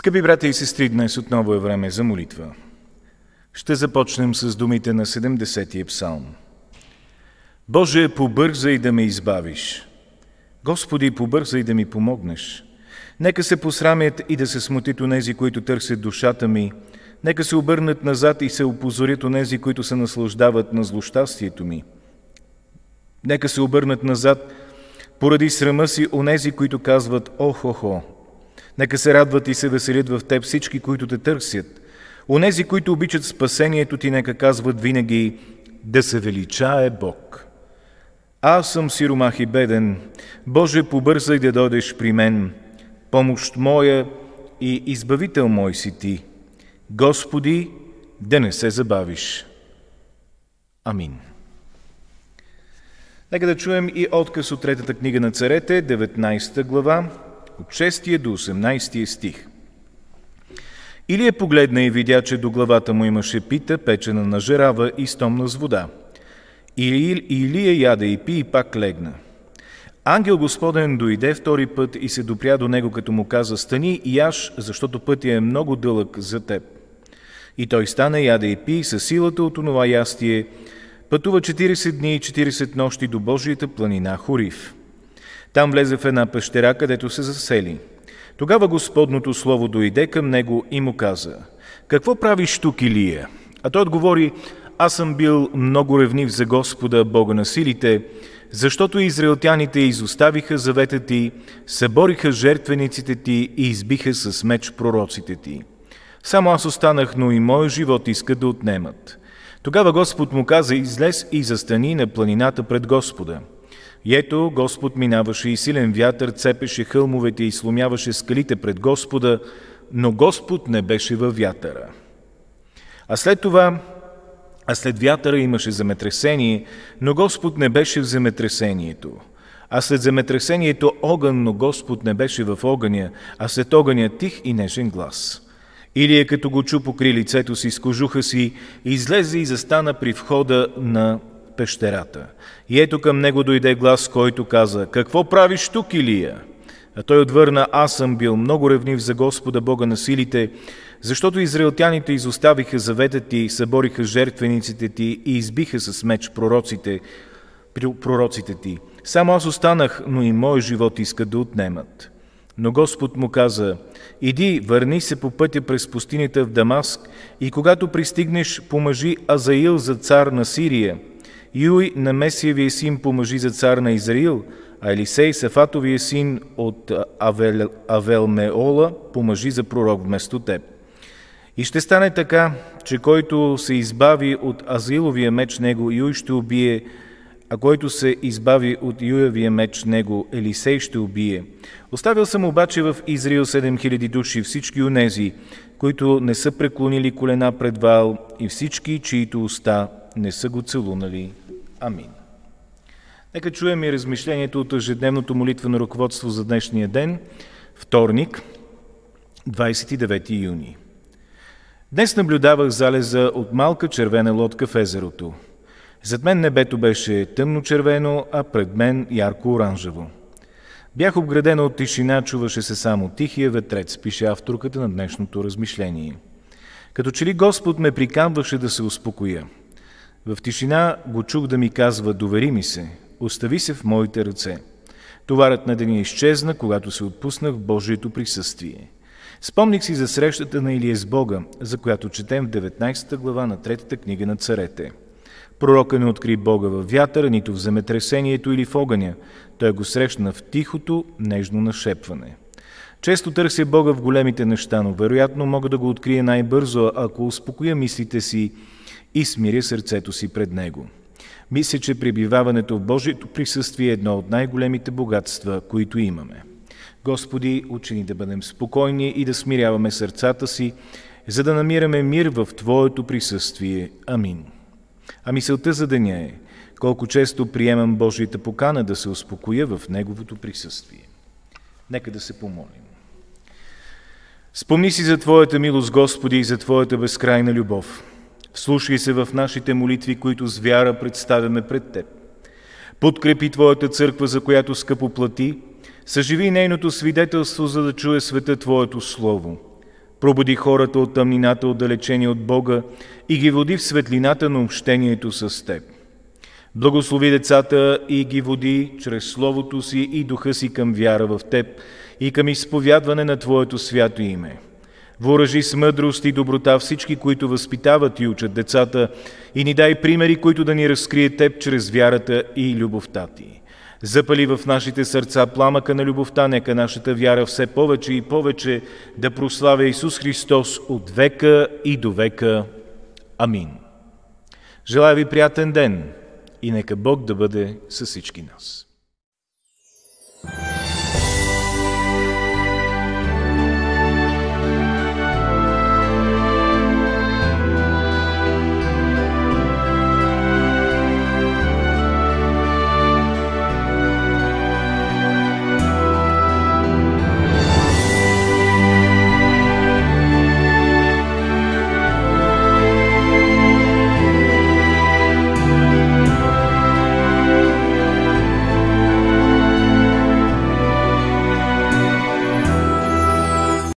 Скъпи брати и сестри, днес отново е време за молитва. Ще започнем с думите на 70-я псалм. Боже, побързай да ме избавиш. Господи, побързай да ми помогнеш. Нека се посрамят и да се смутят онези, които търсят душата ми. Нека се обърнат назад и се опозорят онези, които се наслаждават на злощастието ми. Нека се обърнат назад поради срама си онези, които казват «Охо-хо, Нека се радват и се веселят в теб всички, които те търсят. Онези, които обичат спасението ти, нека казват винаги да се величае Бог. Аз съм сиромах и беден. Боже, побързай да дойдеш при мен. Помощ моя и избавител мой си ти. Господи, да не се забавиш. Амин. Нека да чуем и отказ от третата книга на царете, 19 глава, от 6 до 18 стих. Или е погледна и видя, че до главата му имаше пита, печена на жерава и стомна с вода. Или, или е яда и пи и пак легна. Ангел Господен дойде втори път и се допря до него, като му каза, стани и аж, защото пътя е много дълъг за теб. И той стана, яда и пи, със силата от онова ястие, пътува 40 дни и 40 нощи до Божията планина Хорив. Там влезе в една пещера, където се засели. Тогава Господното Слово дойде към него и му каза, «Какво правиш тук, Илия?» А той отговори, «Аз съм бил много ревнив за Господа, Бога на силите, защото израелтяните изоставиха завета ти, събориха жертвениците ти и избиха с меч пророците ти. Само аз останах, но и моя живот иска да отнемат». Тогава Господ му каза, излез и застани на планината пред Господа – и ето, Господ минаваше и силен вятър цепеше хълмовете и сломяваше скалите пред Господа, но Господ не беше във вятъра. А след това, а след вятъра имаше земетресение, но Господ не беше в земетресението. А след земетресението огън, но Господ не беше в огъня, а след огъня тих и нежен глас. е като го чу покри лицето си с кожуха си, излезе и застана при входа на пещерата. И ето към него дойде глас, който каза, «Какво правиш тук, Илия?» А той отвърна, «Аз съм бил много ревнив за Господа Бога на силите, защото израелтяните изоставиха завета ти, събориха жертвениците ти и избиха с меч пророците, пророците ти. Само аз останах, но и моят живот иска да отнемат». Но Господ му каза, «Иди, върни се по пътя през пустинята в Дамаск и когато пристигнеш, помажи Азаил за цар на Сирия, Юй на Месиевия син помъжи за цар на Израил, а Елисей Сафатовия син от Авел, Авелмеола Меола помъжи за пророк вместо теб. И ще стане така, че който се избави от Азиловия меч него, Юй ще убие, а който се избави от Юевия меч него, Елисей ще убие. Оставил съм обаче в Израил 7000 души, всички унези, които не са преклонили колена пред Вал и всички, чието уста не са го целунали. Амин. Нека чуем и размишлението от ежедневното молитва на ръководство за днешния ден, вторник, 29 юни. Днес наблюдавах залеза от малка червена лодка в езерото. Зад мен небето беше тъмно-червено, а пред мен ярко-оранжево. Бях обградена от тишина, чуваше се само тихия ветрец, пише авторката на днешното размишление. Като че ли Господ ме прикамваше да се успокоя – в тишина го чух да ми казва «Довери ми се, остави се в моите ръце». Товарът на деня изчезна, когато се отпуснах в Божието присъствие. Спомних си за срещата на Илие с Бога, за която четем в 19 глава на 3 книга на царете. Пророка не откри Бога в вятъра, нито в земетресението или в огъня. Той го срещна в тихото, нежно нашепване. Често търся Бога в големите неща, но вероятно мога да го открия най-бързо, ако успокоя мислите си и смиря сърцето си пред Него. Мисля, че пребиваването в Божието присъствие е едно от най-големите богатства, които имаме. Господи, учени да бъдем спокойни и да смиряваме сърцата си, за да намираме мир в Твоето присъствие. Амин. А мисълта за деня е, колко често приемам Божията покана да се успокоя в Неговото присъствие. Нека да се помолим. Спомни си за Твоята милост, Господи, и за Твоята безкрайна любов. Слушай се в нашите молитви, които с вяра представяме пред Теб. Подкрепи Твоята църква, за която скъпо плати, съживи нейното свидетелство, за да чуе света Твоето Слово. Пробуди хората от тъмнината, отдалечени от Бога и ги води в светлината на общението с Теб. Благослови децата и ги води чрез Словото си и Духа си към вяра в Теб и към изповядване на Твоето свято име. Въоръжи с мъдрост и доброта всички, които възпитават и учат децата и ни дай примери, които да ни разкрие Теб чрез вярата и любовта Ти. Запали в нашите сърца пламъка на любовта, нека нашата вяра все повече и повече да прославя Исус Христос от века и до века. Амин. Желая ви приятен ден! и нека Бог да бъде с всички нас.